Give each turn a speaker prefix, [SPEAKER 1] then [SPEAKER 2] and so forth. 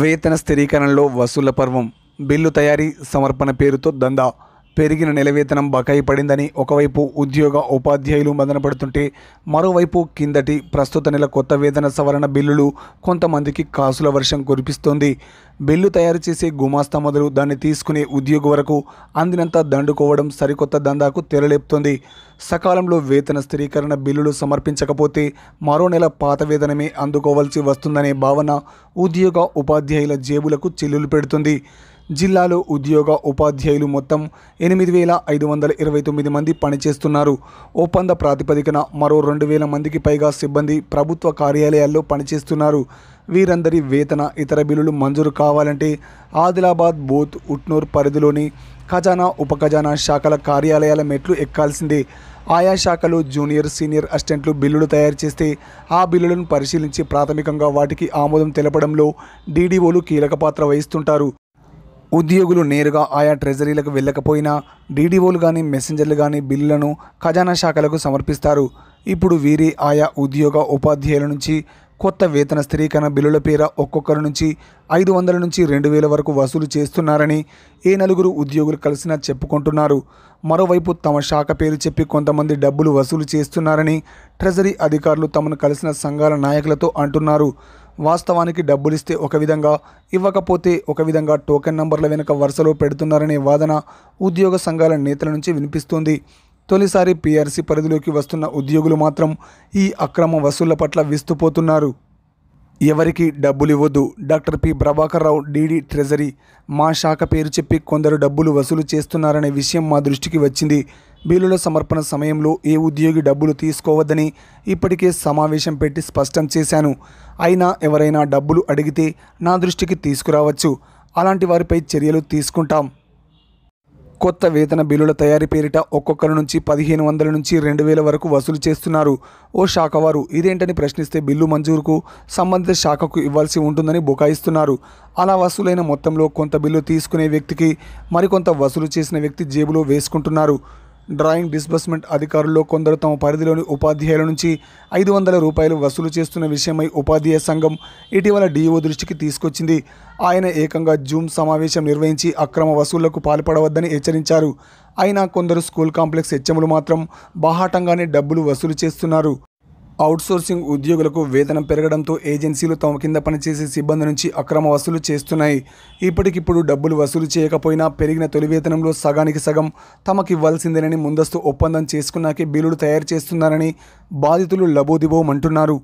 [SPEAKER 1] వేతన స్థిరీకరణలో వసూళ్ల పర్వం బిల్లు తయారీ సమర్పణ పేరుతో దందా పెరిగిన నెలవేతనం బకాయి పడిందని ఒకవైపు ఉద్యోగ ఉపాధ్యాయులు మదనపడుతుంటే మరోవైపు కిందటి ప్రస్తుత నెల కొత్త వేతన సవరణ బిల్లులు కొంతమందికి కాసుల వర్షం కురిపిస్తోంది బిల్లు తయారు చేసే గుమాస్తా మొదలు దాన్ని తీసుకునే ఉద్యోగ వరకు అందినంత దండుకోవడం సరికొత్త దందాకు తెరలేపుతోంది సకాలంలో వేతన స్థిరీకరణ బిల్లులు సమర్పించకపోతే మరో నెల పాత వేతనమే అందుకోవాల్సి వస్తుందనే భావన ఉద్యోగ ఉపాధ్యాయుల జేబులకు చెల్లులు పెడుతుంది జిల్లాలో ఉద్యోగ ఉపాధ్యాయులు మొత్తం ఎనిమిది వేల ఐదు వందల ఇరవై తొమ్మిది మంది పనిచేస్తున్నారు ఒప్పంద ప్రాతిపదికన మరో రెండు వేల మందికి పైగా సిబ్బంది ప్రభుత్వ కార్యాలయాల్లో పనిచేస్తున్నారు వీరందరి వేతన ఇతర బిల్లులు మంజూరు కావాలంటే ఆదిలాబాద్ బోత్ ఉట్నూర్ పరిధిలోని ఖజానా ఉపఖజానా శాఖల కార్యాలయాల మెట్లు ఎక్కాల్సిందే ఆయా శాఖలు జూనియర్ సీనియర్ అసిస్టెంట్లు బిల్లులు తయారు చేస్తే ఆ బిల్లులను పరిశీలించి ప్రాథమికంగా వాటికి ఆమోదం తెలపడంలో డీడీఓలు కీలక పాత్ర వహిస్తుంటారు ఉద్యోగులు నేరుగా ఆయా ట్రెజరీలకు వెళ్ళకపోయినా డీడీఓలు కానీ మెసెంజర్లు కానీ బిల్లులను ఖజానా శాఖలకు సమర్పిస్తారు ఇప్పుడు వీరి ఆయా ఉద్యోగ ఉపాధ్యాయుల నుంచి కొత్త వేతన స్థిరీకరణ బిల్లుల పేర ఒక్కొక్కరి నుంచి ఐదు వందల నుంచి రెండు వేల వరకు వసూలు చేస్తున్నారని ఏ నలుగురు ఉద్యోగులు కలిసినా చెప్పుకుంటున్నారు మరోవైపు తమ శాఖ పేరు చెప్పి కొంతమంది డబ్బులు వసూలు చేస్తున్నారని ట్రెజరీ అధికారులు తమను కలిసిన సంఘాల నాయకులతో అంటున్నారు వాస్తవానికి డబ్బులు ఇస్తే ఒక విధంగా ఇవ్వకపోతే ఒక విధంగా టోకెన్ నంబర్ల వెనుక వరుసలో పెడుతున్నారనే వాదన ఉద్యోగ సంఘాల నేతల నుంచి వినిపిస్తోంది తొలిసారి పీఆర్సీ పరిధిలోకి వస్తున్న ఉద్యోగులు మాత్రం ఈ అక్రమ వసూళ్ల పట్ల విస్తుపోతున్నారు ఎవరికి డబ్బులు ఇవ్వద్దు doctor P Prabhakar Rao DD treasury మా శాఖ పేరు చెప్పి కొందరు డబ్బులు వసూలు చేస్తున్నారనే విషయం మా దృష్టికి వచ్చింది బిల్లుల సమర్పణ సమయంలో ఏ ఉద్యోగి డబ్బులు తీసుకోవద్దని ఇప్పటికే సమావేశం పెట్టి స్పష్టం చేశాను అయినా ఎవరైనా డబ్బులు అడిగితే నా దృష్టికి తీసుకురావచ్చు అలాంటి వారిపై చర్యలు తీసుకుంటాం కొత్త వేతన బిల్లుల తయారీ పేరిట ఒక్కొక్కరి నుంచి పదిహేను వందల నుంచి రెండు వేల వరకు వసూలు చేస్తున్నారు ఓ శాఖ వారు ఇదేంటని ప్రశ్నిస్తే బిల్లు మంజూరుకు సంబంధిత శాఖకు ఇవ్వాల్సి ఉంటుందని బుకాయిస్తున్నారు అలా వసూలైన మొత్తంలో కొంత బిల్లు తీసుకునే వ్యక్తికి మరికొంత వసూలు చేసిన వ్యక్తి జేబులో వేసుకుంటున్నారు డ్రాయింగ్ డిస్బర్స్మెంట్ అధికారుల్లో కొందరు తమ పరిధిలోని ఉపాధ్యాయుల నుంచి ఐదు వందల రూపాయలు వసూలు చేస్తున్న విషయమై ఉపాధ్యాయ సంఘం ఇటీవల డిఓ దృష్టికి తీసుకొచ్చింది ఆయన ఏకంగా జూమ్ సమావేశం నిర్వహించి అక్రమ వసూళ్లకు పాల్పడవద్దని హెచ్చరించారు అయినా కొందరు స్కూల్ కాంప్లెక్స్ హెచ్ఎంలు మాత్రం బాహాటంగానే డబ్బులు వసూలు చేస్తున్నారు అవుట్సోర్సింగ్ ఉద్యోగులకు వేతనం పెరగడంతో ఏజెన్సీలు తమ కింద పనిచేసే సిబ్బంది నుంచి అక్రమ వసూలు చేస్తున్నాయి ఇప్పటికిప్పుడు డబ్బులు వసూలు చేయకపోయినా పెరిగిన తొలి వేతనంలో సగానికి సగం తమకివ్వాల్సిందేనని ముందస్తు ఒప్పందం చేసుకున్నాకే బిల్లులు తయారు చేస్తున్నారని బాధితులు లబోదిబోమంటున్నారు